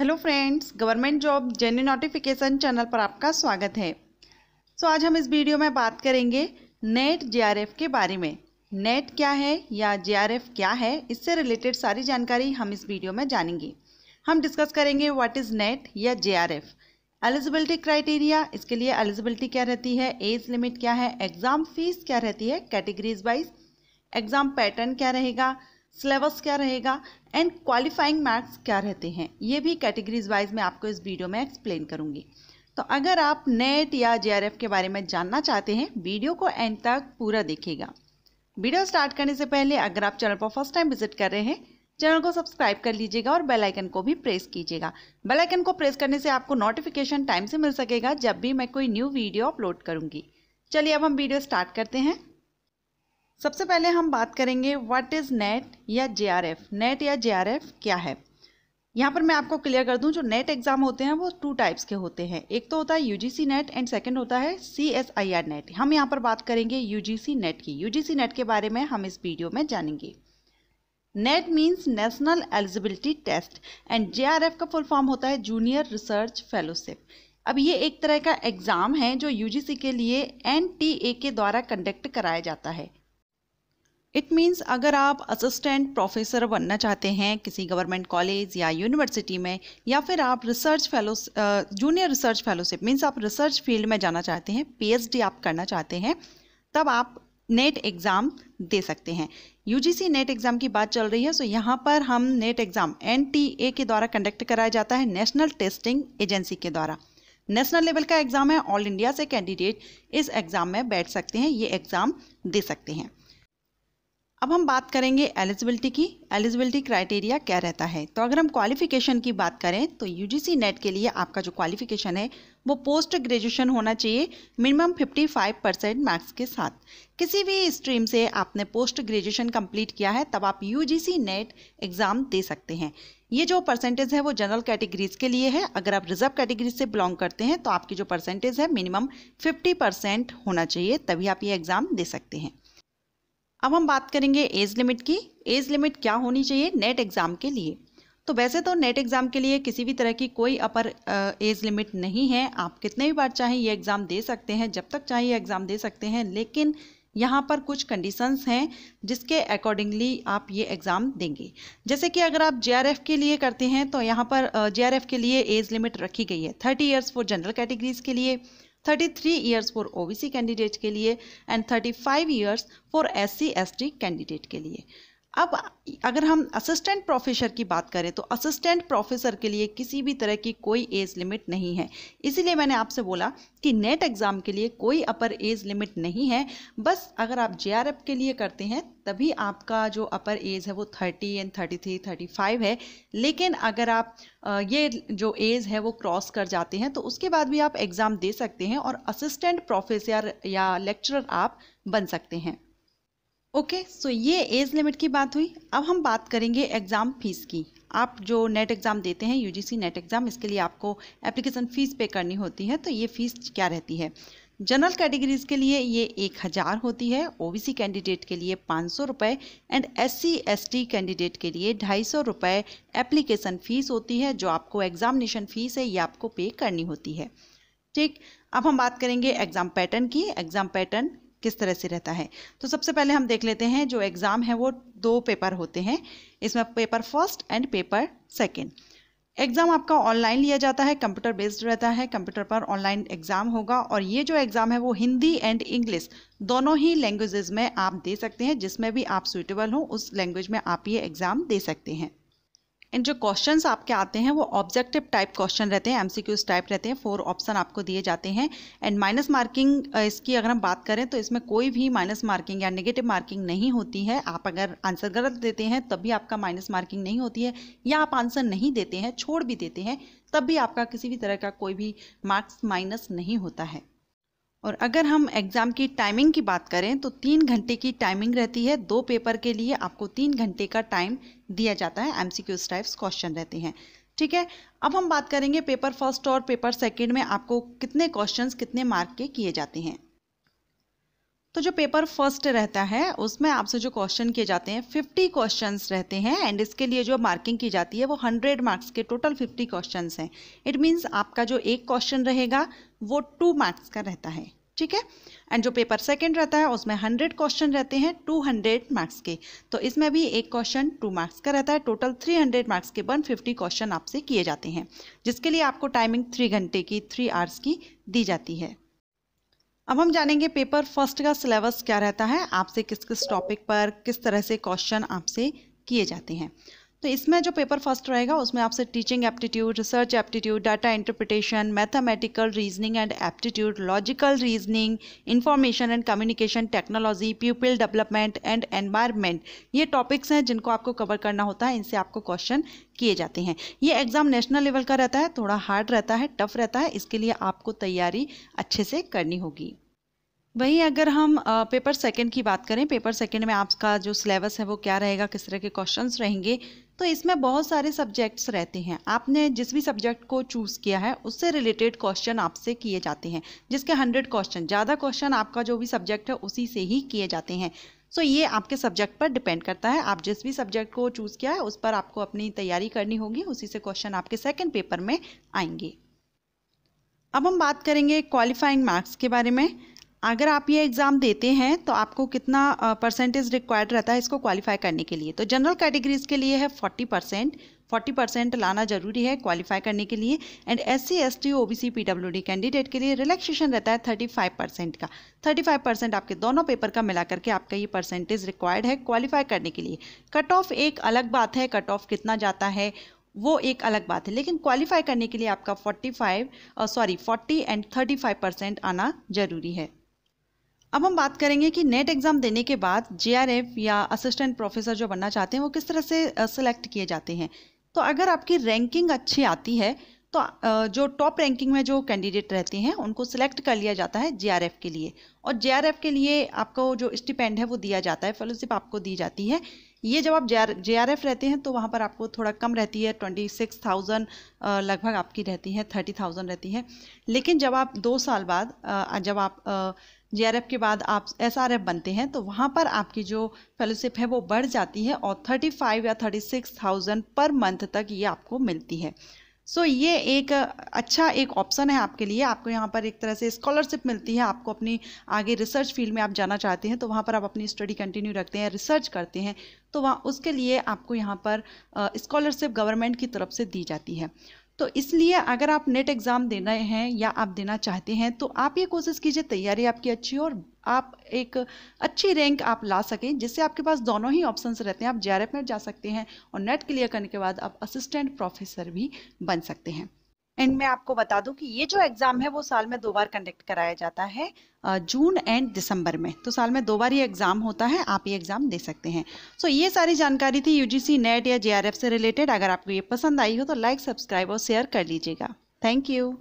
hello friends government job genuine notification channel पर आपका स्वागत है सो so, आज हम इस वीडियो में बात करेंगे नेट जेआरएफ के बारे में नेट क्या है या जेआरएफ क्या है इससे रिलेटेड सारी जानकारी हम इस वीडियो में जानेंगे हम डिस्कस करेंगे व्हाट इज़ नेट या एफ एलिजिबिलिटी क्राइटेरिया इसके लिए एलिजिबिलिटी क्या रहती है एज लिमिट क्या है एग्ज़ाम फीस क्या रहती है कैटेगरीज वाइज एग्ज़ाम पैटर्न क्या रहेगा सिलेबस क्या रहेगा एंड क्वालिफाइंग मार्क्स क्या रहते हैं ये भी कैटेगरीज वाइज मैं आपको इस वीडियो में एक्सप्लेन करूँगी तो अगर आप नेट या जे के बारे में जानना चाहते हैं वीडियो को एंड तक पूरा देखिएगा वीडियो स्टार्ट करने से पहले अगर आप चैनल पर फर्स्ट टाइम विजिट कर रहे हैं चैनल को सब्सक्राइब कर लीजिएगा और बेल आइकन को भी प्रेस कीजिएगा बेल आइकन को प्रेस करने से आपको नोटिफिकेशन टाइम से मिल सकेगा जब भी मैं कोई न्यू वीडियो अपलोड करूंगी चलिए अब हम वीडियो स्टार्ट करते हैं सबसे पहले हम बात करेंगे व्हाट इज़ नेट या जेआरएफ नेट या जेआरएफ क्या है यहाँ पर मैं आपको क्लियर कर दूँ जो नेट एग्ज़ाम होते हैं वो टू टाइप्स के होते हैं एक तो होता है यूजीसी नेट एंड सेकंड होता है C S I R NET हम यहाँ पर बात करेंगे यूजीसी नेट की यूजीसी नेट के बारे में हम इस वीडियो में जानेंगे NET means national eligibility test and J का फुल फॉर्म होता है जूनियर रिसर्च फेलोशिप अब ये एक तरह का एग्ज़ाम है जो यू के लिए एन के द्वारा कंडक्ट कराया जाता है इट मीन्स अगर आप असिस्टेंट प्रोफेसर बनना चाहते हैं किसी गवर्नमेंट कॉलेज या यूनिवर्सिटी में या फिर आप research fellow junior research fellowship means आप रिसर्च फील्ड में जाना चाहते हैं पीएचडी आप करना चाहते हैं तब आप नेट एग्ज़ाम दे सकते हैं यूजीसी नेट एग्ज़ाम की बात चल रही है सो यहाँ पर हम नेट एग्ज़ाम एन के द्वारा कंडक्ट कराया जाता है नेशनल टेस्टिंग एजेंसी के द्वारा नेशनल लेवल का एग्ज़ाम है ऑल इंडिया से कैंडिडेट इस एग्ज़ाम में बैठ सकते हैं ये एग्ज़ाम दे सकते हैं अब हम बात करेंगे एलिजिबिलिटी की एलिजिबिलिटी क्राइटेरिया क्या रहता है तो अगर हम क्वालिफिकेशन की बात करें तो यूजीसी नेट के लिए आपका जो क्वालिफिकेशन है वो पोस्ट ग्रेजुएशन होना चाहिए मिनिमम 55 परसेंट मार्क्स के साथ किसी भी स्ट्रीम से आपने पोस्ट ग्रेजुएशन कंप्लीट किया है तब आप यू नेट एग्ज़ाम दे सकते हैं ये जो परसेंटेज है वो जनरल कैटेगरीज के लिए है अगर आप रिजर्व कैटेगरी से बिलोंग करते हैं तो आपकी जो परसेंटेज है मिनिमम 50 परसेंट होना चाहिए तभी आप ये एग्ज़ाम दे सकते हैं अब हम बात करेंगे एज लिमिट की एज लिमिट क्या होनी चाहिए नेट एग्ज़ाम के लिए तो वैसे तो नेट एग्ज़ाम के लिए किसी भी तरह की कोई अपर एज लिमिट नहीं है आप कितने भी बार चाहें ये एग्ज़ाम दे सकते हैं जब तक चाहें ये एग्ज़ाम दे सकते हैं लेकिन यहाँ पर कुछ कंडीशंस हैं जिसके अकॉर्डिंगली आप ये एग्ज़ाम देंगे जैसे कि अगर आप जे के लिए करते हैं तो यहाँ पर जे के लिए एज लिमिट रखी गई है thirty years for general categories के लिए 33 ईयर्स फॉर ओबीसी कैंडिडेट के लिए and 35 years for SC ST candidate के लिए अब अगर हम असिस्टेंट प्रोफेसर की बात करें तो असिस्टेंट प्रोफेसर के लिए किसी भी तरह की कोई एज लिमिट नहीं है इसीलिए मैंने आपसे बोला कि नेट एग्ज़ाम के लिए कोई अपर एज लिमिट नहीं है बस अगर आप जे के लिए करते हैं तभी आपका जो अपर एज है वो thirty and thirty three thirty five है लेकिन अगर आप ये जो एज है वो क्रॉस कर जाते हैं तो उसके बाद भी आप एग्ज़ाम दे सकते हैं और असिस्टेंट प्रोफेसर या लेक्चरर आप बन सकते हैं ओके okay, सो so ये एज लिमिट की बात हुई अब हम बात करेंगे एग्ज़ाम फ़ीस की आप जो नेट एग्ज़ाम देते हैं यूजीसी नेट एग्ज़ाम इसके लिए आपको एप्लीकेशन फ़ीस पे करनी होती है तो ये फ़ीस क्या रहती है जनरल कैटेगरीज़ के लिए ये एक हज़ार होती है ओबीसी कैंडिडेट के लिए पाँच सौ रुपये एंड एस टी कैंडिडेट के लिए ढाई सौ रुपये एप्लीकेशन फ़ीस होती है जो आपको एग्ज़ामिनेशन फ़ीस है ये आपको पे करनी होती है ठीक अब हम बात करेंगे एग्ज़ाम पैटर्न की एग्ज़ाम पैटर्न किस तरह से रहता है तो सबसे पहले हम देख लेते हैं जो एग्ज़ाम है वो दो पेपर होते हैं इसमें paper first and paper second exam आपका ऑनलाइन लिया जाता है कंप्यूटर बेस्ड रहता है कंप्यूटर पर ऑनलाइन एग्ज़ाम होगा और ये जो एग्ज़ाम है वो हिंदी एंड इंग्लिश दोनों ही लैंग्वेजेस में आप दे सकते हैं जिसमें भी आप सुइटेबल हो उस लैंग्वेज में आप ये एग्ज़ाम दे सकते हैं एंड जो क्वेश्चन आपके आते हैं वो ऑब्जेक्टिव टाइप क्वेश्चन रहते हैं एमसीक्यूज टाइप रहते हैं फोर ऑप्शन आपको दिए जाते हैं एंड माइनस मार्किंग इसकी अगर हम बात करें तो इसमें कोई भी माइनस मार्किंग या नेगेटिव मार्किंग नहीं होती है आप अगर आंसर गलत देते हैं तब भी आपका माइनस मार्किंग नहीं होती है या आप आंसर नहीं देते हैं छोड़ भी देते हैं तब भी आपका किसी भी तरह का कोई भी मार्क्स माइनस नहीं होता है और अगर हम एग्ज़ाम की टाइमिंग की बात करें तो तीन घंटे की टाइमिंग रहती है दो पेपर के लिए आपको तीन घंटे का टाइम दिया जाता है एम टाइप्स क्वेश्चन रहते हैं ठीक है अब हम बात करेंगे पेपर फर्स्ट और पेपर सेकंड में आपको कितने क्वेश्चंस कितने मार्क के किए जाते हैं तो जो पेपर फर्स्ट रहता है उसमें आपसे जो क्वेश्चन किए जाते हैं फिफ्टी क्वेश्चन रहते हैं एंड इसके लिए जो मार्किंग की जाती है वो हंड्रेड मार्क्स के टोटल फिफ्टी क्वेश्चन हैं इट मीन्स आपका जो एक क्वेश्चन रहेगा वो टू मार्क्स का रहता है ठीक है एंड जो पेपर सेकंड रहता है उसमें हंड्रेड क्वेश्चन रहते हैं टू हंड्रेड मार्क्स के तो इसमें भी एक क्वेश्चन टू मार्क्स का रहता है टोटल थ्री हंड्रेड मार्क्स के वन फिफ्टी क्वेश्चन आपसे किए जाते हैं जिसके लिए आपको टाइमिंग थ्री घंटे की थ्री आवर्स की दी जाती है अब हम जानेंगे पेपर फर्स्ट का सिलेबस क्या रहता है आपसे किस किस टॉपिक पर किस तरह से क्वेश्चन आपसे किए जाते हैं तो इसमें जो पेपर फर्स्ट रहेगा उसमें आपसे teaching aptitude research aptitude data interpretation mathematical reasoning and aptitude logical reasoning information and communication technology people development and environment ये टॉपिक्स हैं जिनको आपको कवर करना होता है इनसे आपको क्वेश्चन किए जाते हैं ये एग्ज़ाम नेशनल लेवल का रहता है थोड़ा हार्ड रहता है टफ रहता है इसके लिए आपको तैयारी अच्छे से करनी होगी वहीं अगर हम पेपर सेकंड की बात करें पेपर सेकंड में आपका जो सिलेबस है वो क्या रहेगा किस तरह के क्वेश्चंस रहेंगे तो इसमें बहुत सारे सब्जेक्ट्स रहते हैं आपने जिस भी सब्जेक्ट को चूज़ किया है उससे रिलेटेड क्वेश्चन आपसे किए जाते हैं जिसके हंड्रेड क्वेश्चन ज़्यादा क्वेश्चन आपका जो भी सब्जेक्ट है उसी से ही किए जाते हैं सो so, ये आपके सब्जेक्ट पर डिपेंड करता है आप जिस भी सब्जेक्ट को चूज़ किया है उस पर आपको अपनी तैयारी करनी होगी उसी से क्वेश्चन आपके सेकेंड पेपर में आएंगे अब हम बात करेंगे क्वालिफाइंग मार्क्स के बारे में अगर आप ये एग्ज़ाम देते हैं तो आपको कितना परसेंटेज रिक्वायर्ड रहता है इसको क्वालिफाई करने के लिए तो जनरल कैटेगरीज के लिए है फोर्टी परसेंट फोर्टी परसेंट लाना जरूरी है क्वालिफाई करने के लिए and S C S T O B C P W D candidate के लिए रिलैक्सेशन रहता है थर्टी फाइव परसेंट का थर्टी फाइव परसेंट आपके दोनों पेपर का मिला करके आपका ये परसेंटेज रिक्वायर्ड है क्वालिफाई करने के लिए कट ऑफ एक अलग बात है कट ऑफ कितना जाता है वो एक अलग बात है लेकिन क्वालिफाई करने के लिए आपका forty five sorry forty and thirty five percent आना जरूरी है अब हम बात करेंगे कि नेट एग्ज़ाम देने के बाद जेआरएफ या असिस्टेंट प्रोफेसर जो बनना चाहते हैं वो किस तरह से सिलेक्ट किए जाते हैं तो अगर आपकी रैंकिंग अच्छी आती है तो जो टॉप रैंकिंग में जो कैंडिडेट रहते हैं उनको सिलेक्ट कर लिया जाता है जे के लिए और जे के लिए आपको जो स्टिपेंड है वो दिया जाता है फेलोशिप आपको दी जाती है ये जब आप जे आर एफ रहते हैं तो वहाँ पर आपको थोड़ा कम रहती है ट्वेंटी सिक्स थाउजेंड लगभग आपकी रहती है थर्टी थाउजेंड रहती है लेकिन जब आप दो साल बाद जब आप जे आर एफ के बाद आप एस आर एफ बनते हैं तो वहाँ पर आपकी जो फेलोशिप है वो बढ़ जाती है और थर्टी फाइव या thirty six thousand per month तक ये आपको मिलती है सो so, ये एक अच्छा एक ऑप्शन है आपके लिए आपको यहाँ पर एक तरह से स्कॉलरशिप मिलती है आपको अपनी आगे रिसर्च फील्ड में आप जाना चाहते हैं तो वहाँ पर आप अपनी स्टडी कंटिन्यू रखते हैं रिसर्च करते हैं तो वहाँ उसके लिए आपको यहाँ पर स्कॉलरशिप गवर्नमेंट की तरफ से दी जाती है तो इसलिए अगर आप नेट एग्ज़ाम देना है या आप देना चाहते हैं तो आप ये कोशिश कीजिए तैयारी आपकी अच्छी हो और आप एक अच्छी रैंक आप ला सकें जिससे आपके पास दोनों ही ऑप्शंस रहते हैं आप जे में जा सकते हैं और नेट क्लियर करने के बाद आप असिस्टेंट प्रोफेसर भी बन सकते हैं एंड मैं आपको बता दूं कि ये जो एग्ज़ाम है वो साल में दो बार कंडक्ट कराया जाता है जून एंड दिसंबर में तो साल में दो बार ये एग्ज़ाम होता है आप ये एग्ज़ाम दे सकते हैं सो so, ये सारी जानकारी थी यूजीसी नेट या जेआरएफ से रिलेटेड अगर आपको ये पसंद आई हो तो लाइक सब्सक्राइब और शेयर कर लीजिएगा थैंक यू